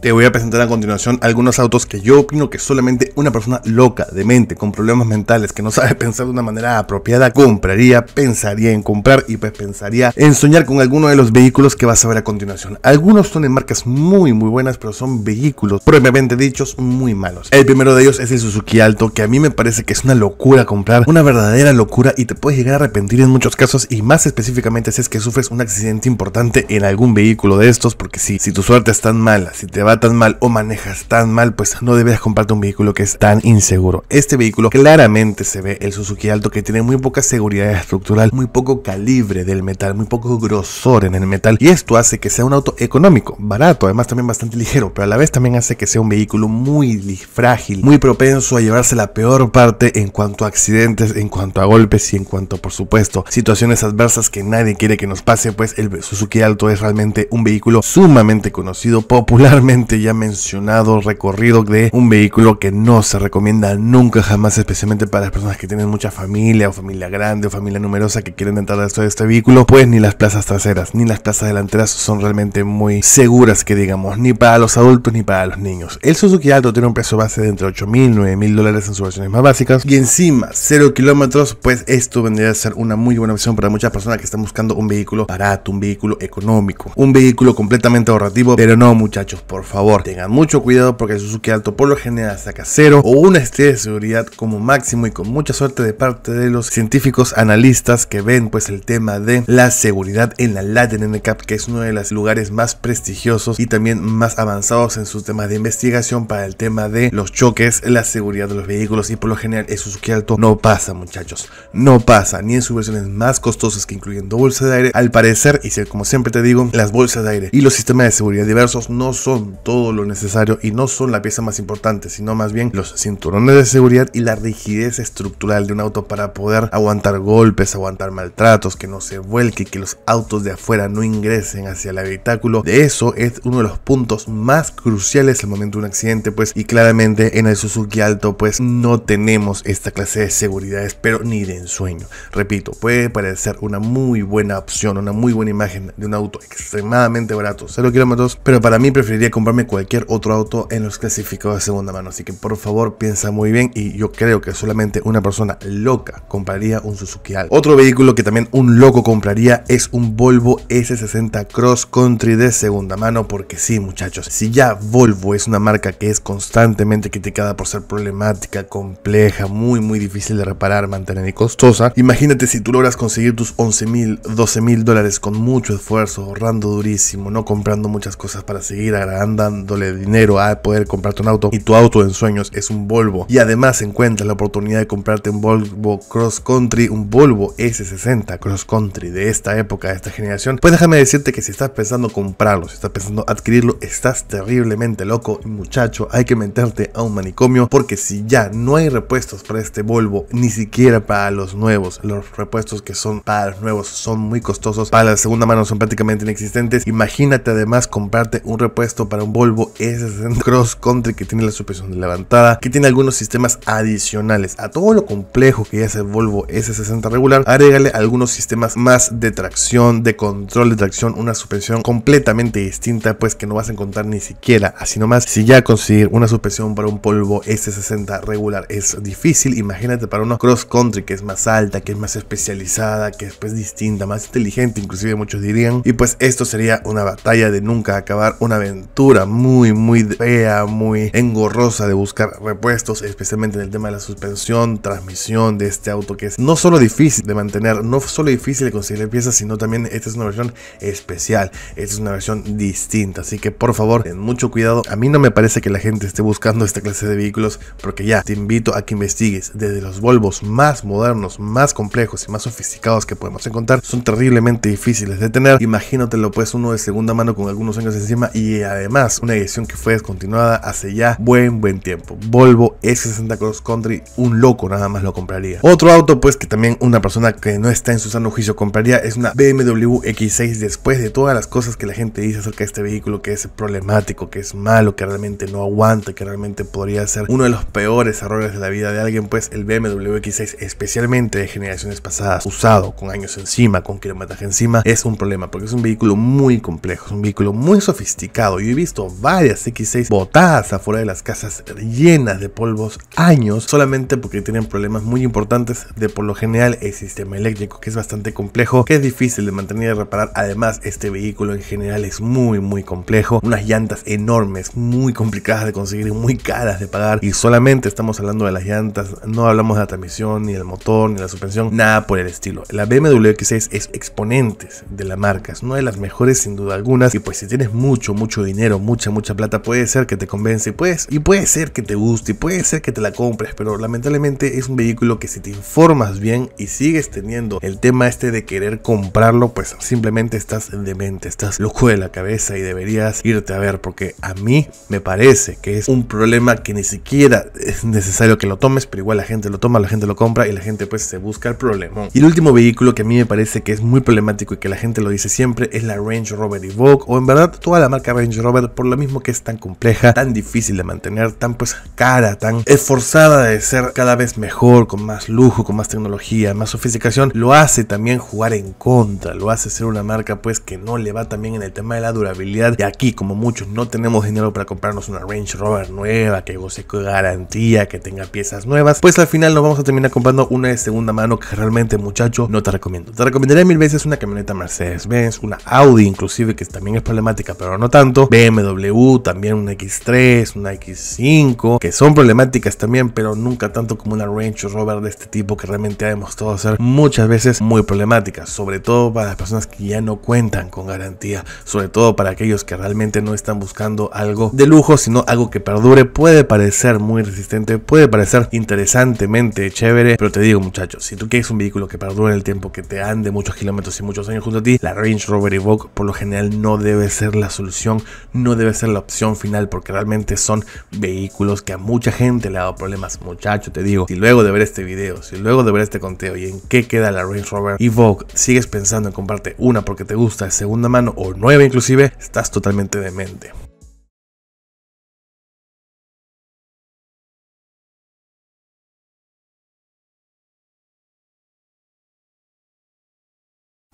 Te voy a presentar a continuación algunos autos que yo opino que solamente una persona loca, de mente con problemas mentales, que no sabe pensar de una manera apropiada, compraría, pensaría en comprar y pues pensaría en soñar con alguno de los vehículos que vas a ver a continuación. Algunos son en marcas muy muy buenas, pero son vehículos propiamente dichos muy malos. El primero de ellos es el Suzuki Alto, que a mí me parece que es una locura comprar, una verdadera locura y te puedes llegar a arrepentir en muchos casos y más específicamente si es que sufres un accidente importante en algún vehículo de estos, porque si, si tu suerte es tan mala, si te va tan mal o manejas tan mal, pues no debes comprarte un vehículo que es tan inseguro. Este vehículo claramente se ve el Suzuki Alto que tiene muy poca seguridad estructural, muy poco calibre del metal, muy poco grosor en el metal y esto hace que sea un auto económico, barato, además también bastante ligero, pero a la vez también hace que sea un vehículo muy frágil, muy propenso a llevarse la peor parte en cuanto a accidentes, en cuanto a golpes y en cuanto, por supuesto, situaciones adversas que nadie quiere que nos pase, pues el Suzuki Alto es realmente un vehículo sumamente conocido popularmente ya mencionado recorrido de un vehículo que no se recomienda nunca jamás, especialmente para las personas que tienen mucha familia o familia grande o familia numerosa que quieren entrar dentro de este vehículo, pues ni las plazas traseras ni las plazas delanteras son realmente muy seguras que digamos, ni para los adultos ni para los niños. El Suzuki Alto tiene un precio base de entre 8 mil y mil dólares en sus versiones más básicas y encima 0 kilómetros, pues esto vendría a ser una muy buena opción para muchas personas que están buscando un vehículo barato, un vehículo económico, un vehículo completamente ahorrativo, pero no muchachos, por favor, tengan mucho cuidado porque el Suzuki Alto por lo general saca cero o una estrella de seguridad como máximo y con mucha suerte de parte de los científicos analistas que ven pues el tema de la seguridad en la Latin NCAP que es uno de los lugares más prestigiosos y también más avanzados en sus temas de investigación para el tema de los choques, la seguridad de los vehículos y por lo general el Suzuki Alto no pasa muchachos, no pasa ni en sus versiones más costosas que incluyendo bolsa de aire al parecer y como siempre te digo las bolsas de aire y los sistemas de seguridad diversos no son todo lo necesario y no son la pieza más importante, sino más bien los cinturones de seguridad y la rigidez estructural de un auto para poder aguantar golpes, aguantar maltratos, que no se vuelque, que los autos de afuera no ingresen hacia el habitáculo. De eso es uno de los puntos más cruciales al momento de un accidente, pues, y claramente en el Suzuki Alto, pues, no tenemos esta clase de seguridades, pero ni de ensueño. Repito, puede parecer una muy buena opción, una muy buena imagen de un auto extremadamente barato, 0 kilómetros, pero para mí preferiría comprar cualquier otro auto en los clasificados de segunda mano. Así que por favor piensa muy bien y yo creo que solamente una persona loca compraría un Suzuki Alto. Otro vehículo que también un loco compraría es un Volvo S60 Cross Country de segunda mano porque sí muchachos, si ya Volvo es una marca que es constantemente criticada por ser problemática, compleja, muy muy difícil de reparar, mantener y costosa, imagínate si tú logras conseguir tus 11 mil, 12 mil dólares con mucho esfuerzo, ahorrando durísimo, no comprando muchas cosas para seguir agradando dándole dinero a poder comprarte un auto y tu auto en sueños es un Volvo. Y además encuentras la oportunidad de comprarte un Volvo Cross Country, un Volvo S60 Cross Country de esta época, de esta generación. Pues déjame decirte que si estás pensando comprarlo, si estás pensando adquirirlo, estás terriblemente loco. Muchacho, hay que meterte a un manicomio porque si ya no hay repuestos para este Volvo, ni siquiera para los nuevos, los repuestos que son para los nuevos son muy costosos, para la segunda mano son prácticamente inexistentes. Imagínate además comprarte un repuesto para un Volvo S60 Cross Country que tiene la suspensión levantada, que tiene algunos sistemas adicionales. A todo lo complejo que es el Volvo S60 regular, agrégale algunos sistemas más de tracción, de control de tracción, una suspensión completamente distinta, pues que no vas a encontrar ni siquiera así nomás. Si ya conseguir una suspensión para un Volvo S60 regular es difícil, imagínate para uno Cross Country que es más alta, que es más especializada, que es pues, distinta, más inteligente, inclusive muchos dirían. Y pues esto sería una batalla de nunca acabar, una aventura muy, muy fea, muy engorrosa de buscar repuestos, especialmente en el tema de la suspensión, transmisión de este auto, que es no solo difícil de mantener, no solo difícil de conseguir piezas, sino también esta es una versión especial, esta es una versión distinta. Así que por favor, ten mucho cuidado. A mí no me parece que la gente esté buscando esta clase de vehículos, porque ya te invito a que investigues desde los Volvos más modernos, más complejos y más sofisticados que podemos encontrar, son terriblemente difíciles de tener. Imagínatelo pues uno de segunda mano con algunos años encima y además una edición que fue descontinuada hace ya buen buen tiempo. Volvo S60 Cross Country, un loco nada más lo compraría. Otro auto pues que también una persona que no está en su sano juicio compraría es una BMW X6 después de todas las cosas que la gente dice acerca de este vehículo que es problemático, que es malo, que realmente no aguanta, que realmente podría ser uno de los peores errores de la vida de alguien, pues el BMW X6 especialmente de generaciones pasadas, usado con años encima, con kilometraje encima, es un problema porque es un vehículo muy complejo, es un vehículo muy sofisticado. y he visto varias X6 botadas afuera de las casas llenas de polvos años solamente porque tienen problemas muy importantes de por lo general el sistema eléctrico que es bastante complejo, que es difícil de mantener y reparar. Además, este vehículo en general es muy muy complejo, unas llantas enormes, muy complicadas de conseguir y muy caras de pagar y solamente estamos hablando de las llantas, no hablamos de la transmisión ni el motor ni la suspensión, nada por el estilo. La BMW X6 es exponente de la marca, es una de las mejores sin duda algunas y pues si tienes mucho mucho dinero mucha, mucha plata, puede ser que te convence, pues y puede ser que te guste, y puede ser que te la compres, pero lamentablemente es un vehículo que si te informas bien y sigues teniendo el tema este de querer comprarlo, pues simplemente estás demente, estás loco de la cabeza y deberías irte a ver, porque a mí me parece que es un problema que ni siquiera es necesario que lo tomes, pero igual la gente lo toma, la gente lo compra y la gente pues se busca el problema. Y el último vehículo que a mí me parece que es muy problemático y que la gente lo dice siempre es la Range Rover Evoque o en verdad toda la marca Range Rover por lo mismo que es tan compleja, tan difícil de mantener, tan pues cara, tan esforzada de ser cada vez mejor, con más lujo, con más tecnología, más sofisticación, lo hace también jugar en contra, lo hace ser una marca pues que no le va también en el tema de la durabilidad. Y aquí, como muchos, no tenemos dinero para comprarnos una Range Rover nueva, que goce con garantía, que tenga piezas nuevas, pues al final nos vamos a terminar comprando una de segunda mano que realmente muchacho no te recomiendo. Te recomendaría mil veces una camioneta Mercedes-Benz, una Audi inclusive, que también es problemática, pero no tanto, BMW w también una X3, una X5, que son problemáticas también, pero nunca tanto como una Range Rover de este tipo que realmente ha demostrado ser muchas veces muy problemática, sobre todo para las personas que ya no cuentan con garantía, sobre todo para aquellos que realmente no están buscando algo de lujo, sino algo que perdure, puede parecer muy resistente, puede parecer interesantemente chévere, pero te digo muchachos, si tú quieres un vehículo que perdure el tiempo, que te ande muchos kilómetros y muchos años junto a ti, la Range Rover Evoque por lo general no debe ser la solución, no debe ser la opción final porque realmente son vehículos que a mucha gente le ha dado problemas. Muchacho, te digo, si luego de ver este video, si luego de ver este conteo y en qué queda la Range Rover Evoque, sigues pensando en comprarte una porque te gusta de segunda mano o nueva inclusive, estás totalmente demente.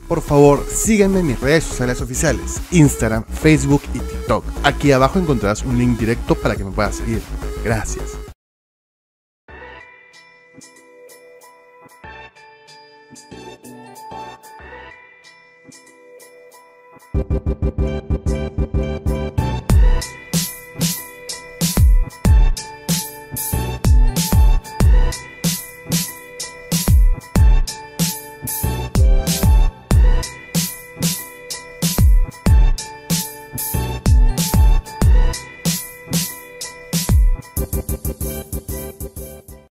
Por favor, síganme en mis redes sociales oficiales, Instagram, Facebook y TikTok. Aquí abajo encontrarás un link directo para que me puedas seguir. Gracias.